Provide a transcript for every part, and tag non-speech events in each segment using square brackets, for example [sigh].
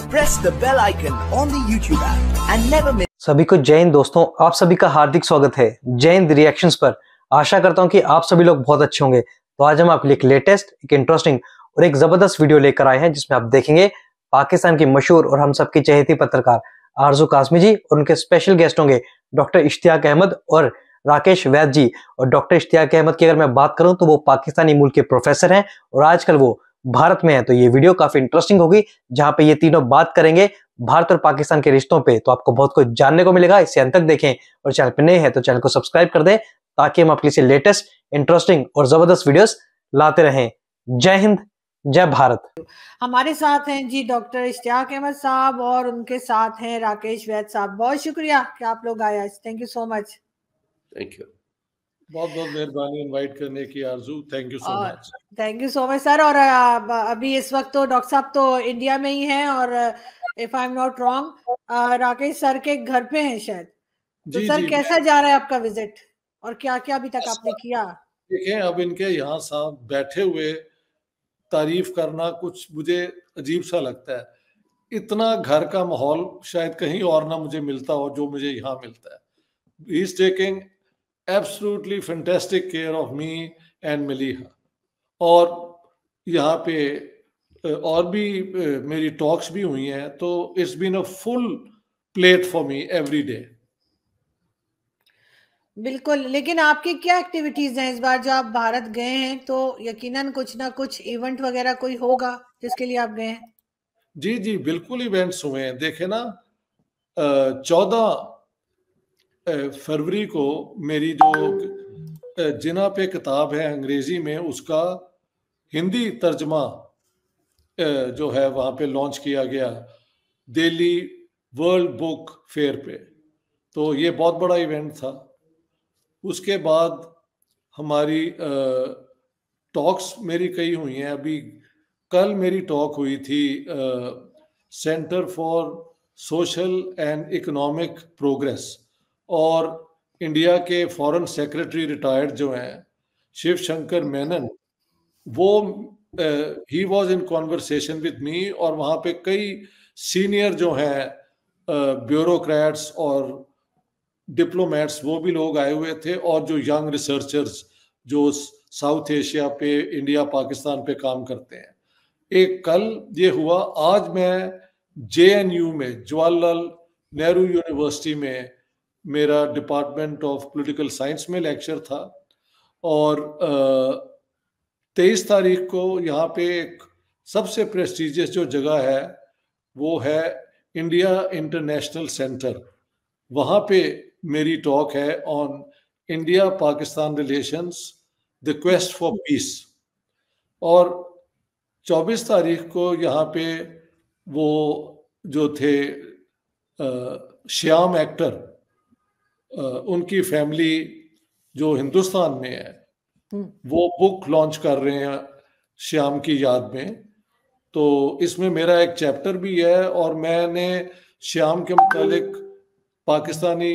Press the bell icon on the YouTube app and never miss. सभी को जय हिंद दोस्तों आप सभी का हार्दिक स्वागत है जय हिंद रिएक्शंस पर आशा करता हूं कि आप सभी लोग बहुत अच्छे होंगे तो आज हम आपके लिए एक लेटेस्ट एक इंटरेस्टिंग और एक जबरदस्त वीडियो लेकर आए हैं जिसमें आप देखेंगे पाकिस्तान की मशहूर और हम सबकी चहेती पत्रकार आरजू कासमी जी और उनके स्पेशल गेस्ट होंगे डॉक्टर इश्तियाक अहमद और राकेश वैद जी और डॉक्टर इश्तियाक अहमद की अगर मैं बात करूं तो वो पाकिस्तानी मूल के प्रोफेसर हैं और आजकल वो भारत में है तो ये वीडियो काफी इंटरेस्टिंग होगी जहां पे ये तीनों बात करेंगे भारत और पाकिस्तान के रिश्तों पे तो आपको बहुत कुछ जानने को मिलेगा इसे अंत तक देखें और चैनल पे नए हैं तो चैनल को सब्सक्राइब कर दें ताकि हम आपके लिए लेटेस्ट इंटरेस्टिंग और जबरदस्त वीडियो लाते रहें जय हिंद जय भारत हमारे साथ हैं जी डॉक्टर इश्तियाक अहमद साहब और उनके साथ हैं राकेश वैद साहब बहुत शुक्रिया कि आप लोग आए आज thank you so much thank you बहुत बहुत मेहरबानी इनवाइट करने की आरजू thank you so much thank you so much sir और अभी इस वक्त तो डॉक्टर साहब तो इंडिया में ही हैं और if I am not wrong Rakesh sir के घर पे हैं शायद तो सर जी, कैसा जा रहा है आपका विजिट और क्या क्या अभी तक आपने किया देखें अब इनके यहाँ साहब बैठे हुए तारीफ करना कुछ मुझे अजीब सा लगता है इतना घर का माहौल शायद कहीं और ना मुझे मिलता हो जो मुझे यहाँ मिलता है is taking absolutely fantastic care of me and Maliha और यहाँ पे और भी मेरी टॉक्स भी हुई हैं तो it's been a full plate for me every day बिल्कुल लेकिन आपके क्या एक्टिविटीज हैं इस बार जो आप भारत गए हैं तो यकीनन कुछ ना कुछ इवेंट वगैरह कोई होगा जिसके लिए आप गए हैं जी जी बिल्कुल इवेंट्स हुए हैं देखे ना चौदह फरवरी को मेरी जो जिना पे किताब है अंग्रेजी में उसका हिंदी तर्जमा जो है वहाँ पे लॉन्च किया गया दिल्ली वर्ल्ड बुक फेयर पे तो ये बहुत बड़ा इवेंट था उसके बाद हमारी टॉक्स मेरी कई हुई हैं अभी कल मेरी टॉक हुई थी centre for social and economic progress और इंडिया के फॉरेन सेक्रेटरी रिटायर्ड जो हैं शिव शंकर मेनन वो ही was in conversation with me और वहाँ पे कई सीनियर जो हैं ब्यूरोक्रेट्स और डिप्लोमेट्स वो भी लोग आए हुए थे और जो यंग रिसर्चर्स जो साउथ एशिया पे इंडिया पाकिस्तान पे काम करते हैं एक कल ये हुआ आज मैं जे में जवाहरलाल नेहरू यूनिवर्सिटी में मेरा डिपार्टमेंट ऑफ पॉलिटिकल साइंस में लेक्चर था और तेईस तारीख को यहाँ पे एक सबसे प्रेस्टिजियस जो जगह है वो है इंडिया इंटरनेशनल सेंटर वहाँ पे मेरी टॉक है on India Pakistan relations the quest for peace और 24 तारीख को यहाँ पे वो जो थे श्याम एक्टर उनकी फैमिली जो हिंदुस्तान में है हम्म। वो बुक लॉन्च कर रहे हैं श्याम की याद में तो इसमें मेरा एक चैप्टर भी है और मैंने श्याम के मतलब पाकिस्तानी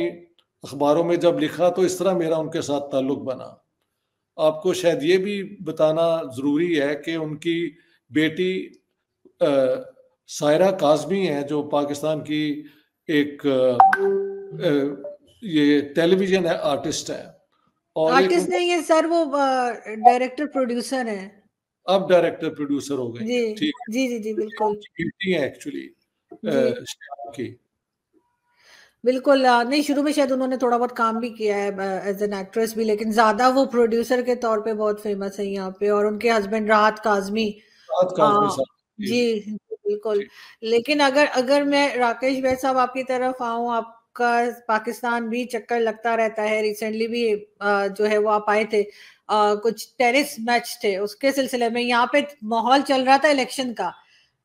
अखबारों में जब लिखा तो इस तरह मेरा उनके साथ ताल्लुक बना आपको शायद ये भी बताना ज़रूरी है कि उनकी बेटी आ, सायरा काजमी है जो पाकिस्तान की एक आ, आ, ये टेलीविजन है आर्टिस्ट है और आर्टिस्ट नहीं है सर वो डायरेक्टर प्रोड्यूसर है अब डायरेक्टर प्रोड्यूसर हो गए ठीक जी जी जी बिल्कुल है एक्चुअली की बिल्कुल नहीं शुरू में शायद उन्होंने थोड़ा बहुत काम भी किया है एज एन एक्ट्रेस भी लेकिन ज्यादा वो प्रोड्यूसर के तौर पे बहुत फेमस है यहाँ पे और उनके हस्बैंड राहत काजमी राहत काजमी हाँ, साहब जी बिल्कुल लेकिन अगर अगर मैं राकेश भाई साहब आपकी तरफ आऊँ आप का पाकिस्तान भी चक्कर लगता रहता है रिसेंटली भी जो है वो आप आए थे कुछ टेरिस मैच थे उसके सिलसिले में यहाँ पे माहौल चल रहा था इलेक्शन का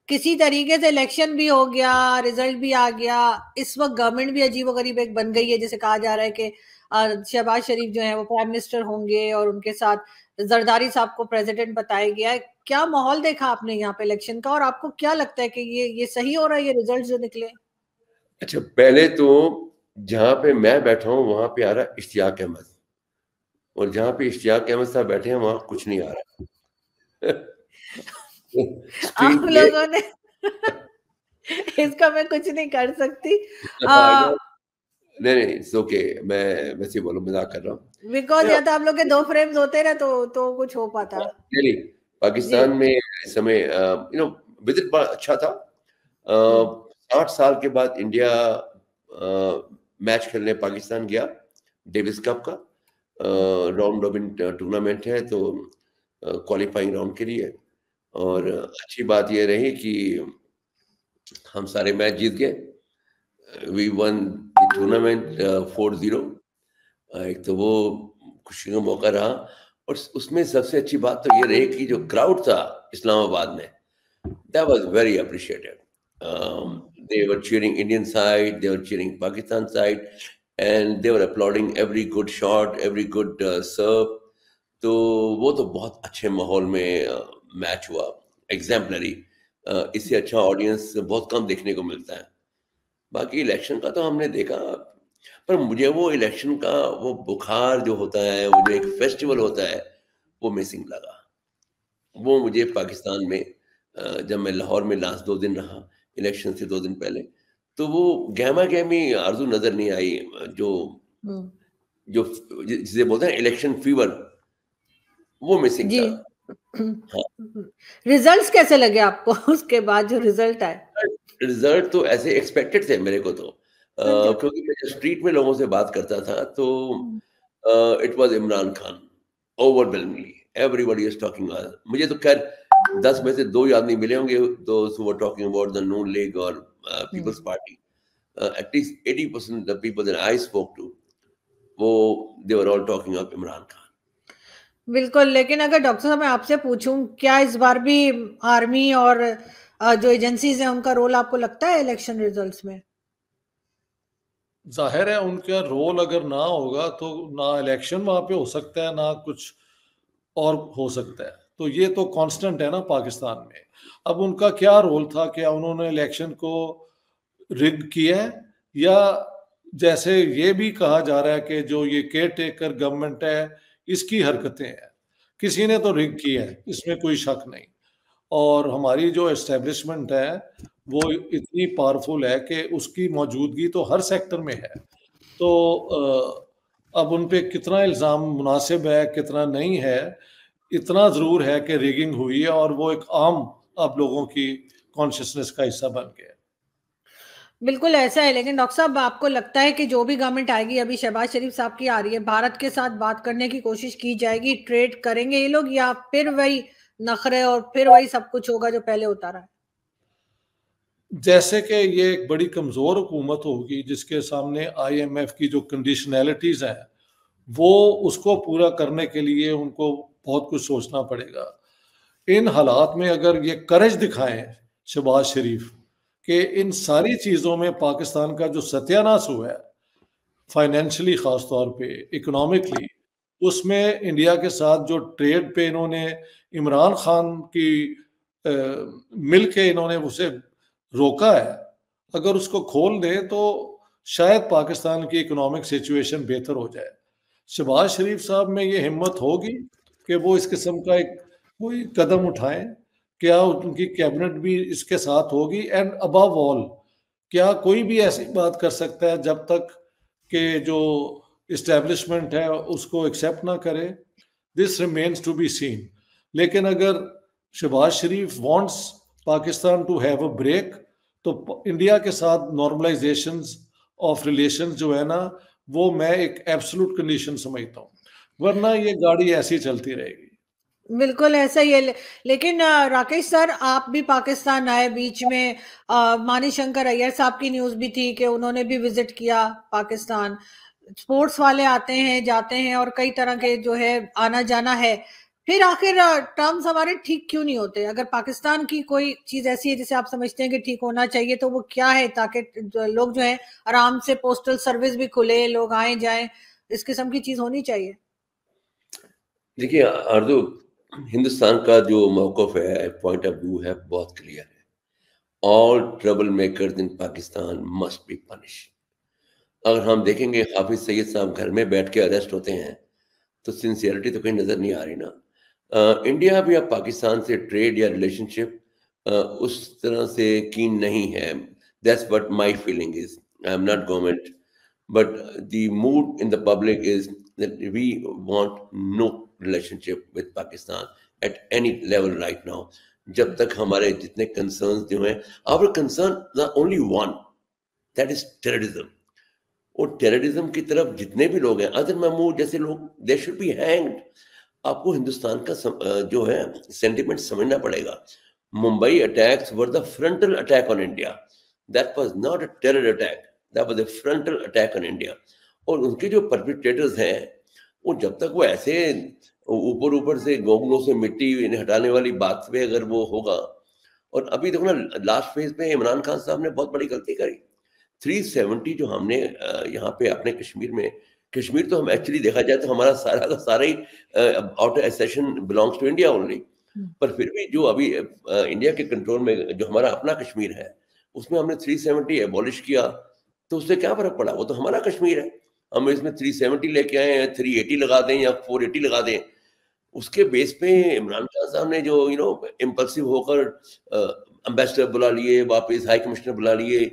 किसी तरीके से इलेक्शन भी हो गया रिजल्ट भी आ गया इस वक्त गवर्नमेंट भी अजीब गरीब एक बन गई है जैसे कहा जा रहा है कि शहबाज शरीफ जो है वो प्राइम मिनिस्टर होंगे और उनके साथ जरदारी साहब को प्रेसिडेंट बताया गया है क्या माहौल देखा आपने यहाँ पे इलेक्शन का और आपको क्या लगता है कि ये ये सही हो रहा है ये रिजल्ट जो निकले अच्छा पहले तो जहां पे मैं बैठा हूं वहां पे आ रहा इश्तियाक अहमद और जहां पे इश्तियाक अहमद साहब बैठे हैं वहां कुछ नहीं आ रहा [laughs] आप लोगों ने [laughs] इसका मैं कुछ नहीं कर सकती [laughs] नहीं नहीं इट्स ओके मैं वैसे बोलो मजाक कर रहा हूँ बिकॉज अच्छा, या तो आप लोग के दो फ्रेम्स होते ना तो तो कुछ हो पाता हाँ, नहीं नहीं पाकिस्तान में समय यू नो विजिट बड़ा अच्छा था आठ साल के बाद इंडिया मैच खेलने पाकिस्तान गया डेविस कप का राउंड रॉबिन टूर्नामेंट है तो क्वालिफाइंग राउंड के लिए और अच्छी बात यह रही कि हम सारे मैच जीत गए we won tournament four zero एक तो वो खुशी का मौका रहा और उसमें सबसे अच्छी बात तो ये रही कि जो क्राउड था इस्लामाबाद में that was very appreciated They were cheering Indian side, they were cheering Pakistan side, and they and they were applauding every good shot every good serve तो वो तो बहुत अच्छे माहौल में मैच uh, हुआ एग्जाम्पलरी uh, इससे अच्छा ऑडियंस बहुत कम देखने को मिलता है बाकी इलेक्शन का तो हमने देखा पर मुझे वो इलेक्शन का वो बुखार जो होता है वो जो एक फेस्टिवल होता है वो मिसिंग लगा वो मुझे पाकिस्तान में uh, जब मैं लाहौर में लास्ट दो दिन रहा इलेक्शन से दो दिन पहले तो वो गहमा गहमी आरजू नजर नहीं आई जो हम्म। जो जिसे बोलते हैं इलेक्शन फीवर वो मिसिंग जी. था हाँ। रिजल्ट्स [laughs] कैसे लगे आपको [laughs] उसके बाद जो रिजल्ट आए रिजल्ट तो ऐसे एक्सपेक्टेड थे मेरे को तो uh, क्योंकि मैं स्ट्रीट में लोगों से बात करता था तो it was Imran Khan overwhelmingly everybody is talking मुझे तो खैर दस में से दो ही आदमी मिले होंगे those who were talking about the noon league or uh, hmm. people's hmm. party people uh, at least 80% the वो they were all talking of Imran Khan बिल्कुल लेकिन अगर डॉक्टर साहब मैं आपसे पूछूं क्या इस बार भी आर्मी और uh, जो एजेंसीज हैं उनका रोल आपको लगता है इलेक्शन रिजल्ट्स में जाहिर है उनका रोल अगर ना होगा तो ना इलेक्शन वहां पे हो सकता है ना कुछ और हो सकता है तो ये तो कांस्टेंट है ना पाकिस्तान में अब उनका क्या रोल था क्या उन्होंने इलेक्शन को रिग किया या जैसे ये भी कहा जा रहा है कि जो ये केयर टेकर गवर्नमेंट है इसकी हरकतें हैं किसी ने तो रिग किया है इसमें कोई शक नहीं और हमारी जो एस्टेब्लिशमेंट है वो इतनी पावरफुल है कि उसकी मौजूदगी तो हर सेक्टर में है तो अब उन पर कितना इल्ज़ाम मुनासिब है कितना नहीं है इतना ज़रूर है कि रिगिंग हुई है और वो एक आम अब लोगों की कॉन्शियसनेस का हिस्सा बन गया बिल्कुल ऐसा है लेकिन डॉक्टर साहब आपको लगता है कि जो भी गवर्नमेंट आएगी अभी शहबाज शरीफ साहब की आ रही है भारत के साथ बात करने की कोशिश की जाएगी ट्रेड करेंगे ये लोग या फिर वही नखरे और फिर वही सब कुछ होगा जो पहले होता रहा जैसे कि ये एक बड़ी कमज़ोर हुकूमत होगी जिसके सामने आईएमएफ की जो कंडीशनैलिटीज़ हैं वो उसको पूरा करने के लिए उनको बहुत कुछ सोचना पड़ेगा इन हालात में अगर ये करज दिखाएं शहबाज शरीफ कि इन सारी चीज़ों में पाकिस्तान का जो सत्यानाश हुआ है फाइनेंशली ख़ास तौर पे इकोनॉमिकली उसमें इंडिया के साथ जो ट्रेड पे इन्होंने इमरान खान की आ, मिल के इन्होंने उसे रोका है अगर उसको खोल दें तो शायद पाकिस्तान की इकोनॉमिक सिचुएशन बेहतर हो जाए शहबाज शरीफ साहब में ये हिम्मत होगी कि वो इस किस्म का एक कोई कदम उठाएं क्या उनकी कैबिनेट भी इसके साथ होगी एंड अबव ऑल क्या कोई भी ऐसी बात कर सकता है जब तक के जो इस्टेब्लिशमेंट है उसको एक्सेप्ट ना करे this remains to be seen लेकिन अगर Shahbaz Sharif wants Pakistan to have a break तो इंडिया के साथ नॉर्मलाइजेशन ऑफ रिलेशन जो है ना वो मैं एक एब्सोलूट कंडीशन समझता हूँ वरना ये गाड़ी ऐसी चलती रहेगी बिल्कुल ऐसा ही है लेकिन राकेश सर आप भी पाकिस्तान आए बीच में मानी शंकर अय्यर साहब की न्यूज भी थी कि उन्होंने भी विजिट किया पाकिस्तान स्पोर्ट्स वाले आते हैं जाते हैं और कई तरह के जो है आना जाना है फिर आखिर टर्म्स हमारे ठीक क्यों नहीं होते अगर पाकिस्तान की कोई चीज ऐसी है जिसे आप समझते हैं कि ठीक होना चाहिए तो वो क्या है ताकि लोग जो है आराम से पोस्टल सर्विस भी खुले लोग आए जाए इस किस्म की चीज होनी चाहिए देखिए अर्जु हिंदुस्तान का जो मौकफ है पॉइंट ऑफ व्यू है बहुत क्लियर है all trouble maker in Pakistan must be punish अगर हम देखेंगे हाफिज सैयद साहब घर में बैठ के अरेस्ट होते हैं तो सिंसियरिटी तो कहीं नज़र नहीं आ रही ना आ, इंडिया भी अब पाकिस्तान से ट्रेड या रिलेशनशिप उस तरह से कीन नहीं है that's what my feeling is I am not government but mood in the public is that we want no relationship with Pakistan at any level right now जब तक हमारे जितने कंसर्न जो हैं our concern only one that is terrorism और terrorism की तरफ जितने भी लोग हैं अजर महमूद जैसे लोग दे शुड बी हैंग्ड आपको हिंदुस्तान का सम, जो है सेंटिमेंट समझना पड़ेगा Mumbai attacks were the frontal attack on India that was not a terror attack that was a frontal attack on India और उनके जो परपिटेटर्स हैं वो जब तक वो ऐसे ऊपर ऊपर से गोगलों से मिट्टी इन्हें हटाने वाली बात पे अगर वो होगा और अभी देखो ना लास्ट फेज में इमरान खान साहब ने बहुत बड़ी गलती करी 370 जो हमने यहाँ पे अपने कश्मीर में कश्मीर तो हम एक्चुअली देखा जाए तो हमारा सारा का सारा ही out accession belongs to India only पर फिर भी जो अभी इंडिया के कंट्रोल में जो हमारा अपना कश्मीर है उसमें हमने 370 एबॉलिश किया तो उससे क्या फर्क पड़ा वो तो हमारा कश्मीर है हम इसमें 370 लेके आए हैं 380 लगा दें या 480 लगा दें उसके बेस पे इमरान खान साहब ने जो यू नो इम्पल्सिव होकर अम्बेसडर बुला लिए वापस हाई कमिश्नर बुला लिए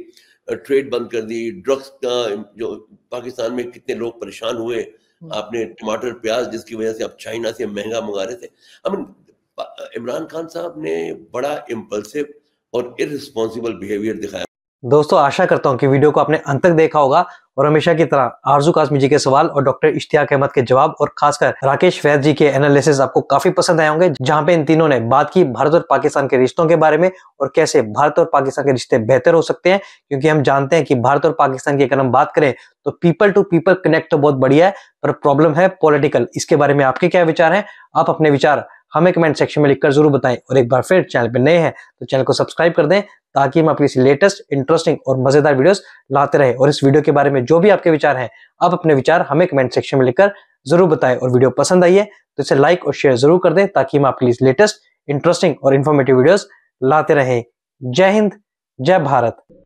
ट्रेड बंद कर दी ड्रग्स का जो पाकिस्तान में कितने लोग परेशान हुए हम्म। आपने टमाटर प्याज जिसकी वजह से आप चाइना से महंगा मंगा रहे थे अब इमरान खान साहब ने बड़ा इम्पल्सिव और इरिस्पॉन्सिबल बिहेवियर दिखाया दोस्तों आशा करता हूँ कि वीडियो को आपने अंत तक देखा होगा और हमेशा की तरह आरजू काजमी जी के सवाल और डॉक्टर इश्तियाक अहमद के जवाब और खासकर राकेश वैद जी के एनालिसिस आपको काफी पसंद आए होंगे जहां पे इन तीनों ने बात की भारत और पाकिस्तान के रिश्तों के बारे में और कैसे भारत और पाकिस्तान के रिश्ते बेहतर हो सकते हैं क्योंकि हम जानते हैं कि भारत और पाकिस्तान की अगर हम बात करें तो पीपल टू पीपल कनेक्ट तो बहुत बढ़िया है पर प्रॉब्लम है पॉलिटिकल इसके बारे में आपके क्या विचार हैं आप अपने विचार हमें कमेंट सेक्शन में लिखकर जरूर बताएं और एक बार फिर चैनल पर नए हैं तो चैनल को सब्सक्राइब कर दें ताकि हम आपके लेटेस्ट इंटरेस्टिंग और मजेदार वीडियोस लाते रहे और इस वीडियो के बारे में जो भी आपके विचार हैं आप अपने विचार हमें कमेंट सेक्शन में लिखकर जरूर बताएं और वीडियो पसंद आई है तो इसे लाइक और शेयर जरूर कर दें ताकि हम आपके लेटेस्ट इंटरेस्टिंग और इन्फॉर्मेटिव वीडियोस लाते रहें जय हिंद जय भारत